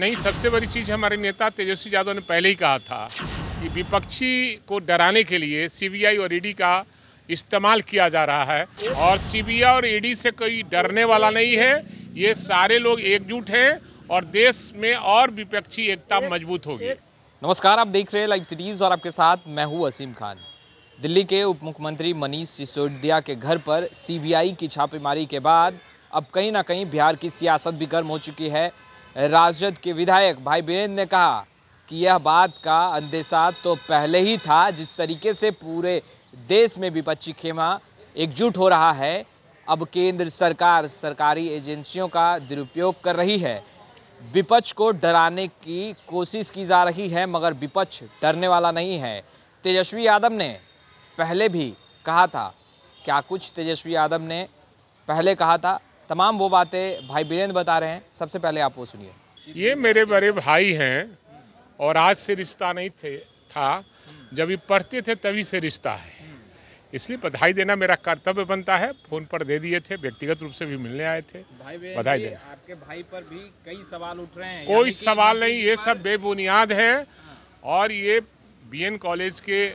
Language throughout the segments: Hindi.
नहीं सबसे बड़ी चीज़ हमारे नेता तेजस्वी यादव ने पहले ही कहा था कि विपक्षी को डराने के लिए सीबीआई और ईडी का इस्तेमाल किया जा रहा है और सीबीआई और ईडी से कोई डरने वाला नहीं है ये सारे लोग एकजुट हैं और देश में और विपक्षी एकता मजबूत होगी नमस्कार आप देख रहे हैं लाइव सिटीज़ और आपके साथ मैं हूँ असीम खान दिल्ली के उप मुख्यमंत्री मनीष सिसोदिया के घर पर सीबीआई की छापेमारी के बाद अब कहीं ना कहीं बिहार की सियासत भी गर्म हो चुकी है राजद के विधायक भाई बीरेंद्र ने कहा कि यह बात का अंदेशा तो पहले ही था जिस तरीके से पूरे देश में विपक्षी खेमा एकजुट हो रहा है अब केंद्र सरकार सरकारी एजेंसियों का दुरुपयोग कर रही है विपक्ष को डराने की कोशिश की जा रही है मगर विपक्ष डरने वाला नहीं है तेजस्वी यादव ने पहले भी कहा था क्या कुछ तेजस्वी यादव ने पहले कहा था तमाम वो बातें भाई बीरेंद्र बता रहे हैं सबसे पहले आप वो सुनिए ये मेरे बड़े भाई हैं और आज से रिश्ता नहीं थे था जब ये पढ़ते थे तभी से रिश्ता है इसलिए बधाई देना मेरा कर्तव्य बनता है फोन पर दे दिए थे व्यक्तिगत रूप से भी मिलने आए थे बधाई देना आपके भाई पर भी कई सवाल उठ रहे हैं कोई सवाल नहीं ये सब बेबुनियाद है हाँ। और ये बीएन कॉलेज के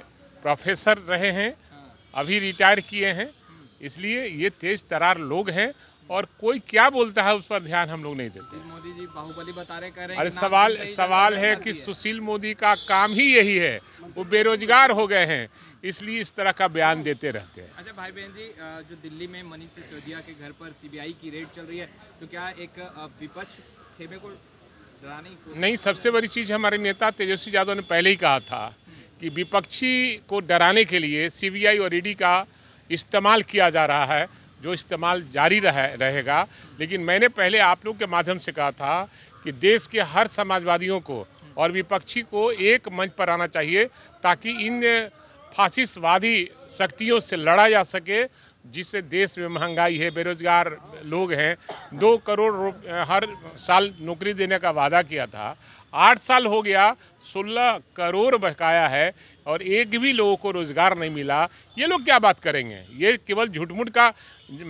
प्रोफेसर रहे हैं हाँ। अभी रिटायर किए हैं हाँ। इसलिए ये तेज तरार लोग हैं और कोई क्या बोलता है उस पर ध्यान हम लोग नहीं देते मोदी जी बाहुबली बता रहे कह रहे अरे सवाल सवाल है कि सुशील मोदी का काम ही यही है वो बेरोजगार हो गए हैं इसलिए इस तरह का बयान देते रहते हैं अच्छा भाई बहन जी जो दिल्ली में मनीष सिसोदिया के घर पर सीबीआई की रेड चल रही है तो क्या एक विपक्ष खेमे को नहीं सबसे बड़ी चीज़ हमारे नेता तेजस्वी यादव ने पहले ही कहा था कि विपक्षी को डराने के लिए सीबीआई और ईडी e का इस्तेमाल किया जा रहा है जो इस्तेमाल जारी रह, रहेगा लेकिन मैंने पहले आप लोग के माध्यम से कहा था कि देश के हर समाजवादियों को और विपक्षी को एक मंच पर आना चाहिए ताकि इन फासिसवादी शक्तियों से लड़ा जा सके जिससे देश में महंगाई है बेरोजगार लोग हैं दो करोड़ हर साल नौकरी देने का वादा किया था आठ साल हो गया सोलह करोड़ बहकाया है और एक भी लोगों को रोज़गार नहीं मिला ये लोग क्या बात करेंगे ये केवल झूठमूठ का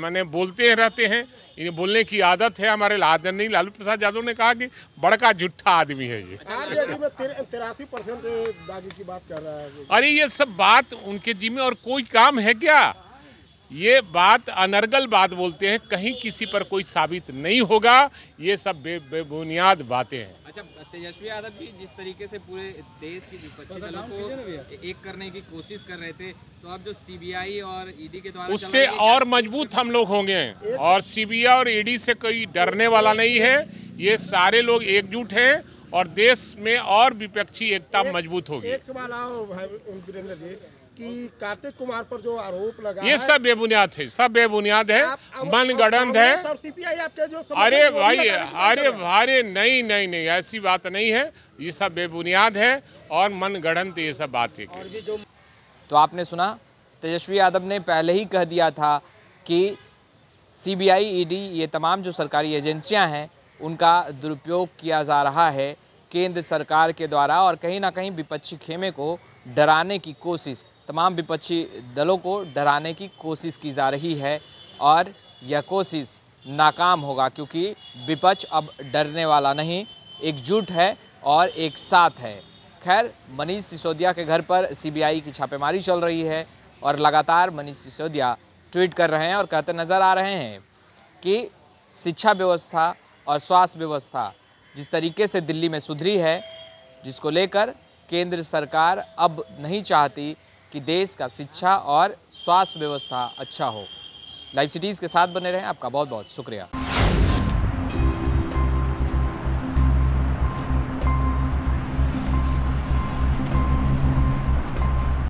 मैंने बोलते हैं रहते हैं ये बोलने की आदत है हमारे आदरणीय लालू प्रसाद यादव ने कहा कि बड़का झुठा आदमी है ये अच्छा, तिरासी परसेंट की बात कर रहा है अरे ये सब बात उनके जिम्मे और कोई काम है क्या ये बात अनर्गल बात बोलते हैं कहीं किसी पर कोई साबित नहीं होगा ये सब बे, बातें हैं अच्छा तेजस्वी यादव जी जिस तरीके से पूरे देश की विपक्षी दलों को एक करने की कोशिश कर रहे थे तो अब जो सीबीआई और ईडी e के द्वारा उससे और मजबूत हम लोग होंगे और सीबीआई और ईडी e से कोई डरने वाला नहीं है ये सारे लोग एकजुट है और देश में और विपक्षी एकता मजबूत होगी एक सवाल आओ भाई वीरेंद्र जी कि कार्तिक कुमार पर जो आरोप लगा ये सब बेबुनियाद है सब बेबुनियाद है मनगढ़ंत है अरे भाई अरे अरे नहीं नहीं नहीं ऐसी बात नहीं है ये सब बेबुनियाद है और मनगढ़ंत ये सब बात है तो आपने सुना तेजस्वी यादव ने पहले ही कह दिया था कि सीबीआई ईडी ये तमाम जो सरकारी एजेंसियां हैं उनका दुरुपयोग किया जा रहा है केंद्र सरकार के द्वारा और कहीं ना कहीं विपक्षी खेमे को डराने की कोशिश तमाम विपक्षी दलों को डराने की कोशिश की जा रही है और यह कोशिश नाकाम होगा क्योंकि विपक्ष अब डरने वाला नहीं एकजुट है और एक साथ है खैर मनीष सिसोदिया के घर पर सीबीआई की छापेमारी चल रही है और लगातार मनीष सिसोदिया ट्वीट कर रहे हैं और कहते नज़र आ रहे हैं कि शिक्षा व्यवस्था और स्वास्थ्य व्यवस्था जिस तरीके से दिल्ली में सुधरी है जिसको लेकर केंद्र सरकार अब नहीं चाहती कि देश का शिक्षा और स्वास्थ्य व्यवस्था अच्छा हो लाइव सिटीज़ के साथ बने रहें आपका बहुत बहुत शुक्रिया